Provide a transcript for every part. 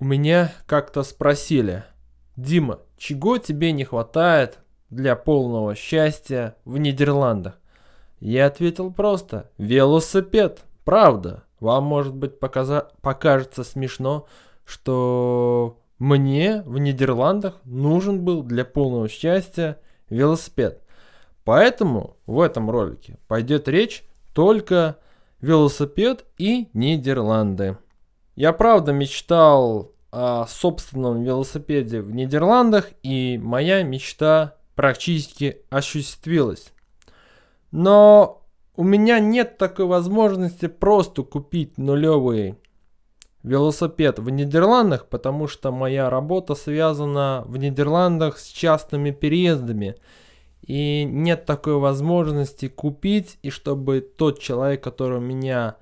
У меня как-то спросили, Дима, чего тебе не хватает для полного счастья в Нидерландах? Я ответил просто, велосипед, правда. Вам, может быть, показа... покажется смешно, что мне в Нидерландах нужен был для полного счастья велосипед. Поэтому в этом ролике пойдет речь только велосипед и Нидерланды. Я правда мечтал о собственном велосипеде в Нидерландах, и моя мечта практически осуществилась. Но у меня нет такой возможности просто купить нулевый велосипед в Нидерландах, потому что моя работа связана в Нидерландах с частными переездами. И нет такой возможности купить, и чтобы тот человек, который меня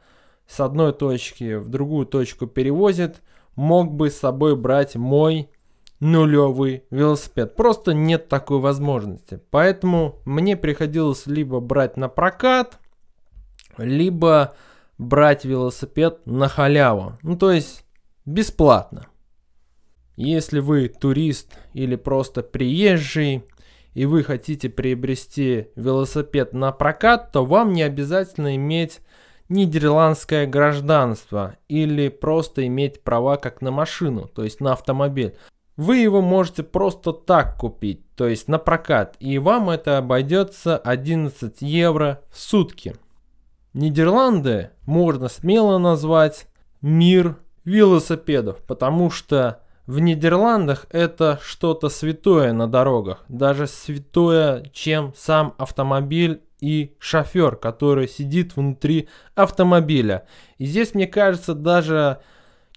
с одной точки в другую точку перевозит, мог бы с собой брать мой нулевый велосипед. Просто нет такой возможности. Поэтому мне приходилось либо брать на прокат, либо брать велосипед на халяву. Ну, то есть бесплатно. Если вы турист или просто приезжий, и вы хотите приобрести велосипед на прокат, то вам не обязательно иметь нидерландское гражданство или просто иметь права как на машину, то есть на автомобиль. Вы его можете просто так купить, то есть на прокат, и вам это обойдется 11 евро в сутки. Нидерланды можно смело назвать мир велосипедов, потому что в Нидерландах это что-то святое на дорогах, даже святое, чем сам автомобиль и шофер, который сидит внутри автомобиля. И здесь, мне кажется, даже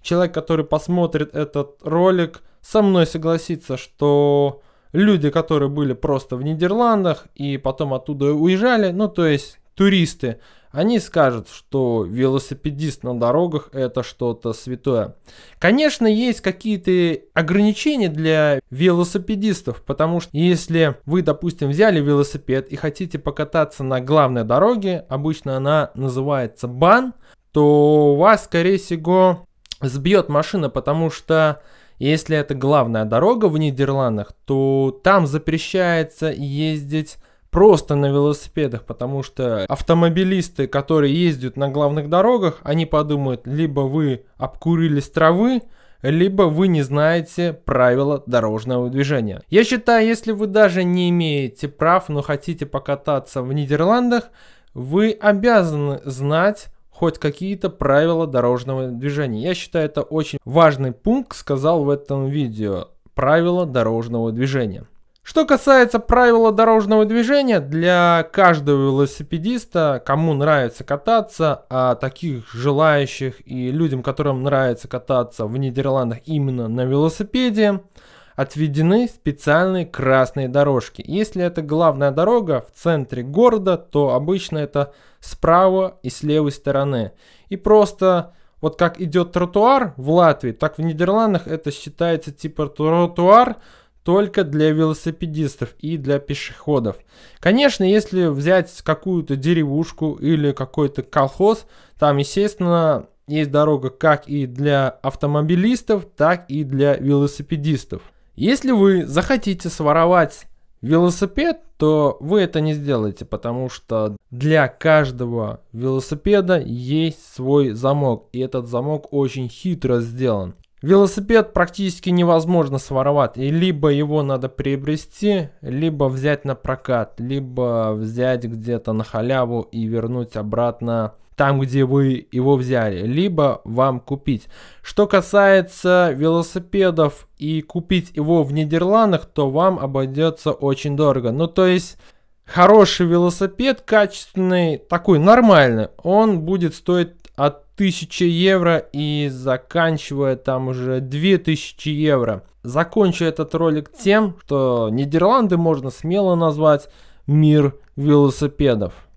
человек, который посмотрит этот ролик, со мной согласится, что люди, которые были просто в Нидерландах и потом оттуда уезжали, ну то есть туристы, они скажут, что велосипедист на дорогах это что-то святое. Конечно, есть какие-то ограничения для велосипедистов, потому что если вы, допустим, взяли велосипед и хотите покататься на главной дороге, обычно она называется бан, то вас, скорее всего, сбьет машина, потому что если это главная дорога в Нидерландах, то там запрещается ездить просто на велосипедах, потому что автомобилисты, которые ездят на главных дорогах, они подумают, либо вы обкурили травы, либо вы не знаете правила дорожного движения. Я считаю, если вы даже не имеете прав, но хотите покататься в Нидерландах, вы обязаны знать хоть какие-то правила дорожного движения. Я считаю, это очень важный пункт, сказал в этом видео. Правила дорожного движения. Что касается правила дорожного движения, для каждого велосипедиста, кому нравится кататься, а таких желающих и людям, которым нравится кататься в Нидерландах именно на велосипеде, отведены специальные красные дорожки. Если это главная дорога в центре города, то обычно это справа и с левой стороны. И просто вот как идет тротуар в Латвии, так в Нидерландах это считается типа тротуар, только для велосипедистов и для пешеходов. Конечно, если взять какую-то деревушку или какой-то колхоз, там, естественно, есть дорога как и для автомобилистов, так и для велосипедистов. Если вы захотите своровать велосипед, то вы это не сделаете, потому что для каждого велосипеда есть свой замок. И этот замок очень хитро сделан. Велосипед практически невозможно своровать, и либо его надо приобрести, либо взять на прокат, либо взять где-то на халяву и вернуть обратно там, где вы его взяли, либо вам купить. Что касается велосипедов и купить его в Нидерландах, то вам обойдется очень дорого. Ну, то есть... Хороший велосипед, качественный, такой нормальный, он будет стоить от 1000 евро и заканчивая там уже 2000 евро. Закончу этот ролик тем, что Нидерланды можно смело назвать мир велосипедов.